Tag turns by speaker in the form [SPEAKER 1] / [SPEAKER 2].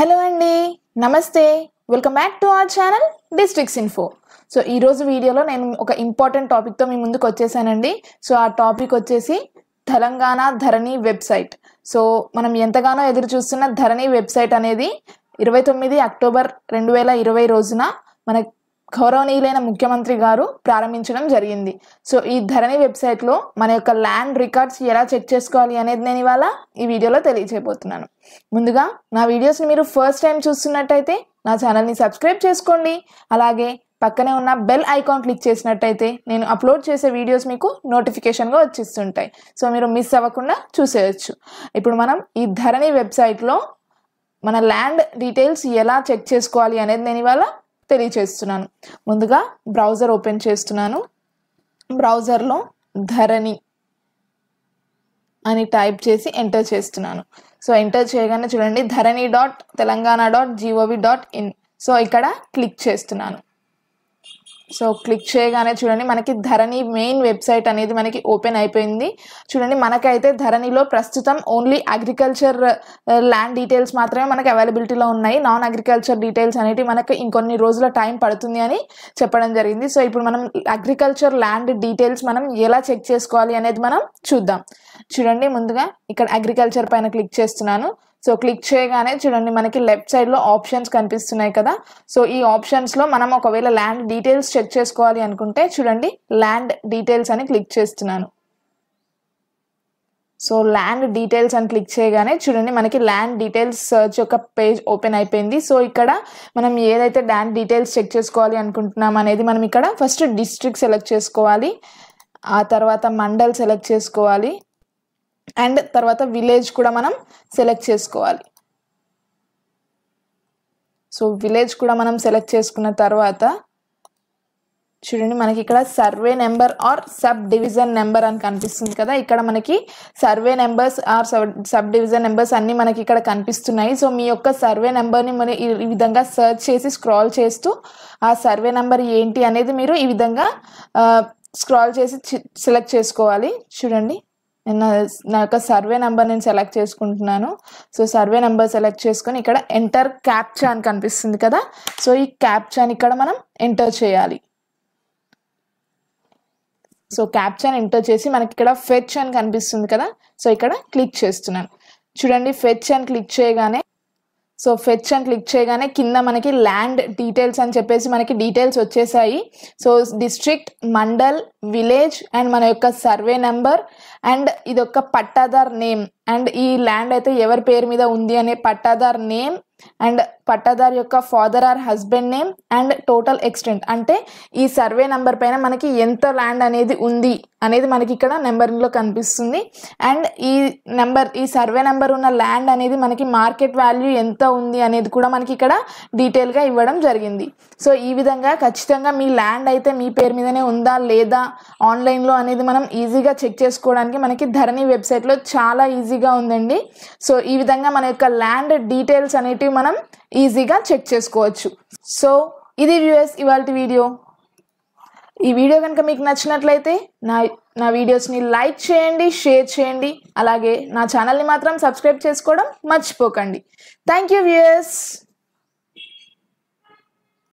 [SPEAKER 1] hello అండి నమస్తే welcome back to our channel districts info so ఈరోజు వీడియోలో నేను ఒక ఇంపార్టెంట్ టాపిక్తో మీ ముందుకు వచ్చేసానండి సో ఆ టాపిక్ వచ్చేసి తెలంగాణ ధరణి వెబ్సైట్ సో మనం ఎంతగానో ఎదురు చూస్తున్న ధరణి వెబ్సైట్ అనేది ఇరవై తొమ్మిది అక్టోబర్ రెండు వేల ఇరవై రోజున మన గౌరవనీయులైన ముఖ్యమంత్రి గారు ప్రారంభించడం జరిగింది సో ఈ ధరణి వెబ్సైట్లో మన యొక్క ల్యాండ్ రికార్డ్స్ ఎలా చెక్ చేసుకోవాలి అనేది నేను ఇవాళ ఈ వీడియోలో తెలియజేయబోతున్నాను ముందుగా నా వీడియోస్ని మీరు ఫస్ట్ టైం చూస్తున్నట్టయితే నా ఛానల్ని సబ్స్క్రైబ్ చేసుకోండి అలాగే పక్కనే ఉన్న బెల్ ఐకాన్ క్లిక్ చేసినట్టయితే నేను అప్లోడ్ చేసే వీడియోస్ మీకు నోటిఫికేషన్గా వచ్చిస్తుంటాయి సో మీరు మిస్ అవ్వకుండా చూసేయచ్చు ఇప్పుడు మనం ఈ ధరణి వెబ్సైట్లో మన ల్యాండ్ డీటెయిల్స్ ఎలా చెక్ చేసుకోవాలి అనేది నేను ఇవాళ తెలియచేస్తున్నాను ముందుగా బ్రౌజర్ ఓపెన్ చేస్తున్నాను బ్రౌజర్లో ధరణి అని టైప్ చేసి ఎంటర్ చేస్తున్నాను సో ఎంటర్ చేయగానే చూడండి Dharani dot Telangana dot G O V dot in so ఇక్కడ క్లిక్ చేస్తున్నాను సో క్లిక్ చేయగానే చూడండి మనకి ధరణి మెయిన్ వెబ్సైట్ అనేది మనకి ఓపెన్ అయిపోయింది చూడండి మనకైతే ధరణిలో ప్రస్తుతం ఓన్లీ అగ్రికల్చర్ ల్యాండ్ డీటెయిల్స్ మాత్రమే మనకి అవైలబిలిటీలో ఉన్నాయి నాన్ అగ్రికల్చర్ డీటెయిల్స్ అనేవి మనకి ఇంకొన్ని రోజుల టైం పడుతుంది అని చెప్పడం జరిగింది సో ఇప్పుడు మనం అగ్రికల్చర్ ల్యాండ్ డీటెయిల్స్ మనం ఎలా చెక్ చేసుకోవాలి అనేది మనం చూద్దాం చూడండి ముందుగా ఇక్కడ అగ్రికల్చర్ పైన క్లిక్ చేస్తున్నాను సో క్లిక్ చేయగానే చూడండి మనకి లెఫ్ట్ సైడ్లో ఆప్షన్స్ కనిపిస్తున్నాయి కదా సో ఈ ఆప్షన్స్లో మనం ఒకవేళ ల్యాండ్ డీటెయిల్స్ చెక్ చేసుకోవాలి అనుకుంటే చూడండి ల్యాండ్ డీటెయిల్స్ అని క్లిక్ చేస్తున్నాను సో ల్యాండ్ డీటెయిల్స్ అని క్లిక్ చేయగానే చూడండి మనకి ల్యాండ్ డీటెయిల్స్ సర్చ్ యొక్క పేజ్ ఓపెన్ అయిపోయింది సో ఇక్కడ మనం ఏదైతే ల్యాండ్ డీటెయిల్స్ చెక్ చేసుకోవాలి అనుకుంటున్నాం అనేది మనం ఇక్కడ ఫస్ట్ డిస్ట్రిక్ట్ సెలెక్ట్ చేసుకోవాలి ఆ తర్వాత మండల్ సెలెక్ట్ చేసుకోవాలి అండ్ తర్వాత విలేజ్ కూడా మనం సెలెక్ట్ చేసుకోవాలి సో విలేజ్ కూడా మనం సెలెక్ట్ చేసుకున్న తర్వాత చూడండి మనకి ఇక్కడ survey number or subdivision number అని కనిపిస్తుంది కదా ఇక్కడ మనకి survey numbers or subdivision numbers అన్నీ మనకి ఇక్కడ కనిపిస్తున్నాయి సో మీ యొక్క సర్వే నెంబర్ని మనం ఈ విధంగా సర్చ్ చేసి స్క్రాల్ చేస్తూ ఆ సర్వే నెంబర్ ఏంటి అనేది మీరు ఈ విధంగా స్క్రాల్ చేసి సెలెక్ట్ చేసుకోవాలి చూడండి నా నా యొక్క సర్వే నెంబర్ నేను సెలెక్ట్ చేసుకుంటున్నాను సో సర్వే నెంబర్ సెలెక్ట్ చేసుకొని ఇక్కడ ఎంటర్ క్యాప్చా అని కనిపిస్తుంది కదా సో ఈ క్యాప్చాని ఇక్కడ మనం ఎంటర్ చేయాలి సో క్యాప్చాని ఎంటర్ చేసి మనకి ఇక్కడ ఫెచ్ అని కనిపిస్తుంది కదా సో ఇక్కడ క్లిక్ చేస్తున్నాను చూడండి ఫెచ్ అని క్లిక్ చేయగానే సో ఫెచ్ అని క్లిక్ చేయగానే కింద మనకి ల్యాండ్ డీటెయిల్స్ అని చెప్పేసి మనకి డీటెయిల్స్ వచ్చేసాయి so district mandal village and మన యొక్క సర్వే నెంబర్ అండ్ ఇది ఒక పట్టాదార్ నేమ్ అండ్ ఈ ల్యాండ్ అయితే ఎవరి పేరు మీద ఉంది అనే పట్టాదార్ నేమ్ అండ్ పట్టాదార్ యొక్క father or husband name and total extent అంటే ఈ సర్వే నెంబర్ పైన మనకి ఎంత ల్యాండ్ అనేది ఉంది అనేది మనకి ఇక్కడ నెంబర్లో కనిపిస్తుంది అండ్ ఈ నెంబర్ ఈ సర్వే నెంబర్ ఉన్న ల్యాండ్ అనేది మనకి మార్కెట్ వాల్యూ ఎంత ఉంది అనేది కూడా మనకి ఇక్కడ డీటెయిల్గా ఇవ్వడం జరిగింది సో ఈ విధంగా ఖచ్చితంగా మీ ల్యాండ్ అయితే మీ పేరు మీదనే ఉందా లేదా ఆన్లైన్లో అనేది మనం ఈజీగా చెక్ చేసుకోవడానికి మనకి ధరణి వెబ్సైట్లో చాలా ఈజీగా ఉందండి సో ఈ విధంగా మన యొక్క ల్యాండ్ డీటెయిల్స్ అనేటివి మనం ఈజీగా చెక్ చేసుకోవచ్చు సో ఇది వ్యూఎస్ ఇవాళ వీడియో ఈ వీడియో కనుక మీకు నచ్చినట్లయితే నా నా వీడియోస్ని లైక్ చేయండి షేర్ చేయండి అలాగే నా ఛానల్ని మాత్రం సబ్స్క్రైబ్ చేసుకోవడం మర్చిపోకండి థ్యాంక్ యూ వ్యూఎస్